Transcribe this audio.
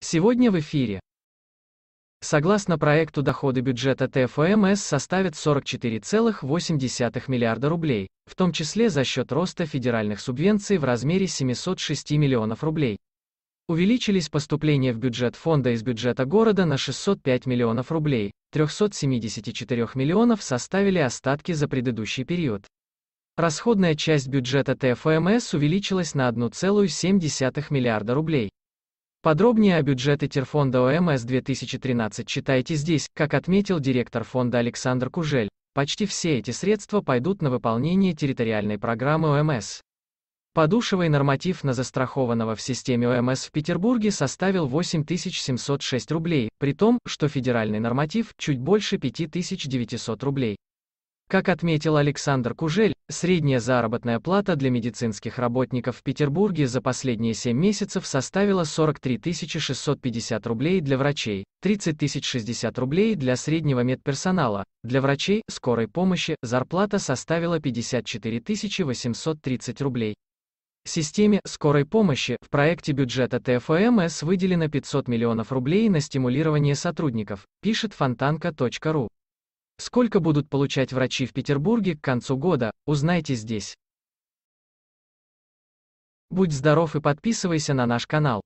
Сегодня в эфире. Согласно проекту доходы бюджета ТФМС составят 44,8 миллиарда рублей, в том числе за счет роста федеральных субвенций в размере 706 миллионов рублей. Увеличились поступления в бюджет фонда из бюджета города на 605 миллионов рублей, 374 миллионов составили остатки за предыдущий период. Расходная часть бюджета ТФМС увеличилась на 1,7 миллиарда рублей. Подробнее о бюджете терфонда ОМС 2013 читайте здесь, как отметил директор фонда Александр Кужель. Почти все эти средства пойдут на выполнение территориальной программы ОМС. Подушевый норматив на застрахованного в системе ОМС в Петербурге составил 8706 рублей, при том, что федеральный норматив – чуть больше 5900 рублей. Как отметил Александр Кужель, средняя заработная плата для медицинских работников в Петербурге за последние 7 месяцев составила 43 650 рублей для врачей, 30 060 рублей для среднего медперсонала, для врачей скорой помощи зарплата составила 54 830 рублей. Системе скорой помощи в проекте бюджета ТФМС выделено 500 миллионов рублей на стимулирование сотрудников, пишет фонтанка.ру. Сколько будут получать врачи в Петербурге к концу года, узнайте здесь. Будь здоров и подписывайся на наш канал.